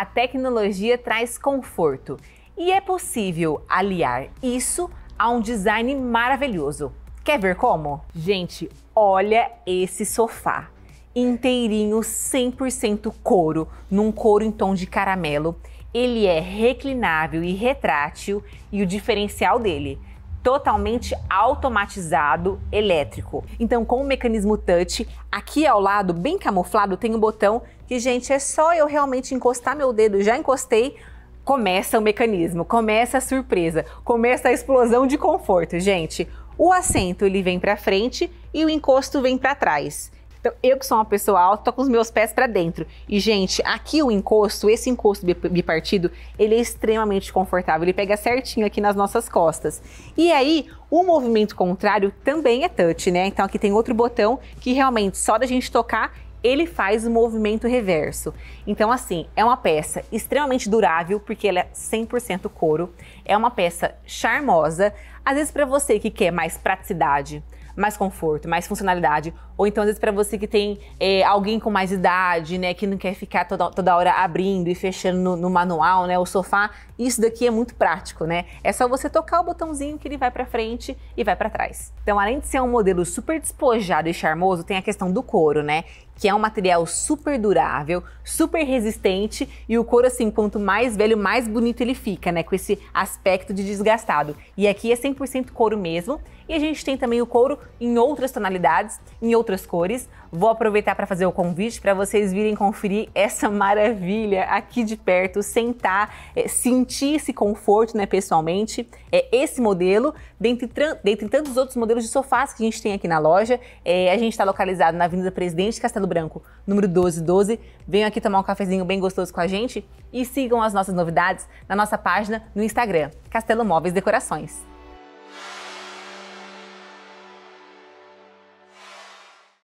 a tecnologia traz conforto e é possível aliar isso a um design maravilhoso. Quer ver como? Gente, olha esse sofá inteirinho, 100% couro, num couro em tom de caramelo. Ele é reclinável e retrátil e o diferencial dele totalmente automatizado elétrico. Então, com o mecanismo touch, aqui ao lado, bem camuflado, tem um botão que, gente, é só eu realmente encostar meu dedo, já encostei, começa o mecanismo, começa a surpresa, começa a explosão de conforto, gente. O assento ele vem para frente e o encosto vem para trás. Então, eu que sou uma pessoa alta, tô com os meus pés para dentro. E, gente, aqui o encosto, esse encosto bipartido, ele é extremamente confortável. Ele pega certinho aqui nas nossas costas. E aí, o movimento contrário também é touch, né? Então, aqui tem outro botão que realmente, só da gente tocar, ele faz o movimento reverso. Então, assim, é uma peça extremamente durável, porque ela é 100% couro. É uma peça charmosa. Às vezes, para você que quer mais praticidade, mais conforto, mais funcionalidade. Ou então, às vezes, para você que tem é, alguém com mais idade, né, que não quer ficar toda, toda hora abrindo e fechando no, no, manual, né, o sofá, isso daqui é muito prático, né? É só você tocar o botãozinho que ele vai para frente e vai para trás. Então, além de ser um modelo super despojado e charmoso, tem a questão do couro, né? que é um material super durável, super resistente e o couro assim, quanto mais velho, mais bonito ele fica, né, com esse aspecto de desgastado. E aqui é 100% couro mesmo. E a gente tem também o couro em outras tonalidades, em outras cores, Vou aproveitar para fazer o convite para vocês virem conferir essa maravilha aqui de perto, sentar, é, sentir esse conforto, né, pessoalmente. É esse modelo, dentre, dentre tantos outros modelos de sofás que a gente tem aqui na loja. É, a gente está localizado na Avenida Presidente Castelo Branco, número 1212. Venham aqui tomar um cafezinho bem gostoso com a gente e sigam as nossas novidades na nossa página no Instagram, Castelo Móveis Decorações.